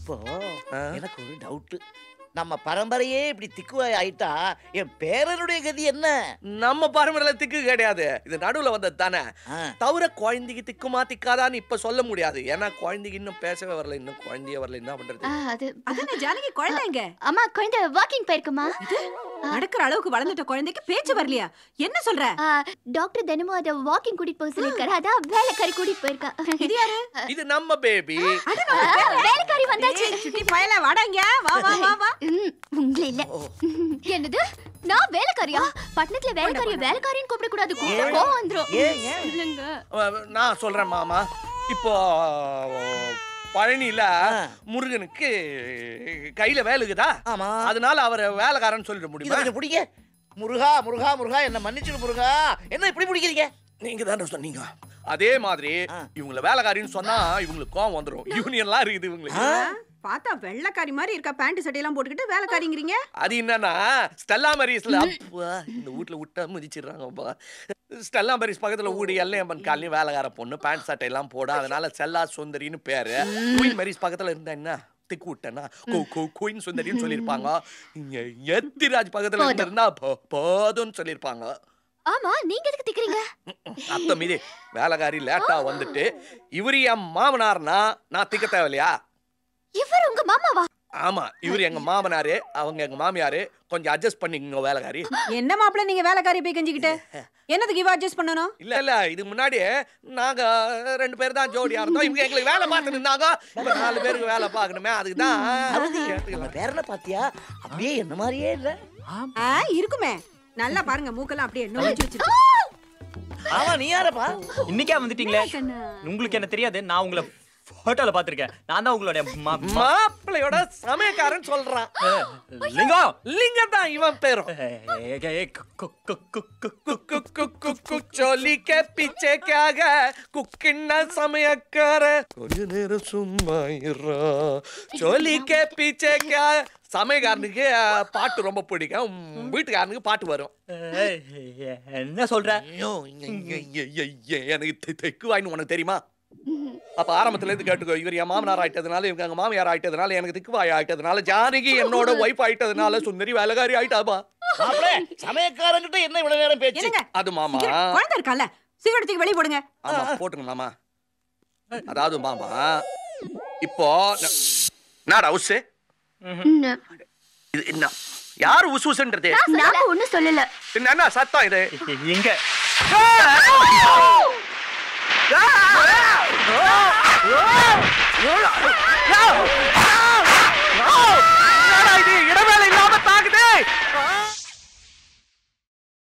இப்போ எனக்கு ஒரு டவுட்டு நம்ம பரம்பரையே இப்படி திக்குவாய் ஆயிட்டா என் பேரனுடைய கதி என்ன நம்ம பரம்பரையில திக்கு கிடையாது இது நடுவுல வந்தது தானே தவிர குழந்தைக்கு திக்குமா திக்காதான்னு இப்ப சொல்ல முடியாது ஏன்னா குழந்தைக்கு இன்னும் பேசவே வரல இன்னும் குழந்தைய வரல என்ன பண்றது அதானே ஜானகி குழந்தைங்க அம்மா குழந்தை வாக்கிங் போயிருக்குமா நடக்கிற அளவுக்கு வளர்ந்துட்ட குழந்தைக்கு பேச்சு வரலையா என்ன சொல்ற டாக்டர் தினமும் அத வாக்கிங் கூட்டிட்டு போக சொல்லிருக்காரு அதான் வேலைக்காரி கூட்டிட்டு போயிருக்கா இது யாரு இது நம்ம பேபி நான் வந்துரும் நான் சொல்றேன் மாமா இப்போ முருகனுக்கு கையில வேலுக்குதா அதனால அவரை வேலைக்காரன் சொல்லிட முடியும் முருகா முருகா முருகா என்ன மன்னிச்சு முருகா என்ன இப்படி பிடிக்கிறீங்க நீங்க தான் சொன்னீங்க அதே மாதிரி இவங்கள வேலைக்காரின்னு சொன்னா இவங்களுக்கு கோவம் வந்துடும் யூனியன்லாம் இருக்குது இவங்களுக்கு பார்த்தா வெள்ளக்காரி மாதிரி இருக்க பேண்ட் சட்டையெல்லாம் போட்டுக்கிட்டு வேலைக்காரிங்கிறீங்க அது என்னன்னா ஸ்டெல்லா மரிஸ்ல இந்த வீட்ல விட்டா முதிச்சிடுறாங்க ஸ்டெல்லா மரீஸ் பக்கத்துல ஊடி எல்லையம்மன் காலையும் வேலைக்கார பொண்ணு பேண்ட் சட்டையெல்லாம் போட அதனால செல்லா சுந்தரின்னு பேரு குயின் மரிஸ் பக்கத்துல இருந்தா என்ன திக்கு விட்டேன்னா குயின் சுந்தரின்னு சொல்லியிருப்பாங்க எத்திராஜ் பக்கத்துல இருந்தா போதும்னு சொல்லியிருப்பாங்க ஆமா நீங்க எதுக்கு திக்கறீங்க அத்த மீதி வேலைக்காரி லேட்டா வந்துட்டு இவர் என் மாமனார்னா நான் திக்க தேவையில்லையா இவர் உங்க மாமாவா ஆமா இவர் எங்க மாமனாரு அவங்க எங்க மாமியாரு கொஞ்சம் அட்ஜஸ்ட் பண்ணிக்கோங்க வேலைக்காரி என்ன மாப்பிள்ள நீங்க வேலைக்காரி போய் கெஞ்சிக்கிட்டு என்னதுக்கு இவ அட்ஜஸ்ட் பண்ணனும் இல்ல இல்ல இதுக்கு முன்னாடி நாங்க ரெண்டு பேர் தான் ஜோடியா இருந்தோம் இவங்க எங்களுக்கு வேலை பார்த்துட்டு இருந்தாங்க இப்ப நாலு பேருக்கு வேலை பார்க்கணுமே அதுக்கு தான் வேற பாத்தியா அப்படியே என்ன மாதிரியே இல்ல இருக்குமே நல்லா பாருங்க மூக்கெல்லாம் அப்படியே என்ன வச்சிருக்கு ஆமா நீ யாரப்பா இன்னைக்கே வந்துட்டீங்களே உங்களுக்கு என்ன தெரியாது நான் உங்களை போட்டோல பாத்திருக்கேன் நான் தான் உங்களுடைய மாப்பிளையோட சமயக்காரன் சொல்றான் லிங்கம் லிங்கம் தான் இவன் பேரும் சொல்லி கே பிச்சைக்காக குக்கின்னா சமயக்கார கொஞ்ச நேரம் சும்மா இருறா சொல்லி கே பிச்சைக்காக சமயக்காரனுக்கு பாட்டு ரொம்ப பிடிக்கும் வீட்டுக்காரனுக்கு பாட்டு வரும் என்ன சொல்ற எனக்கு தெக்கு வாயின்னு உனக்கு தெரியுமா அப்ப ஆரம்பத்துல இருந்து கேட்டுக்கோ இவர் என் மாமனார் ஆயிட்டதுனால இவங்க எங்க மாமியார் ஆயிட்டதுனால எனக்கு திக்குவாய் ஆயிட்டதுனால ஜானகி என்னோட ஒய்ஃப் ஆயிட்டதுனால சுந்தரி வேலைக்காரி ஆயிட்டாபா மாப்பிளே சமயக்காரங்கிட்ட என்ன இவ்வளவு நேரம் பேச்சு அது மாமா குழந்தை இருக்கால சிகரெட் வெளிய போடுங்க ஆமா போட்டுங்க மாமா அதாவது மாமா இப்போ ந- என்னடா உசு இது என்ன யாரு உசு உசுன்றது நாங்க சொல்லல என்ன சத்தம் இது இங்க No! no.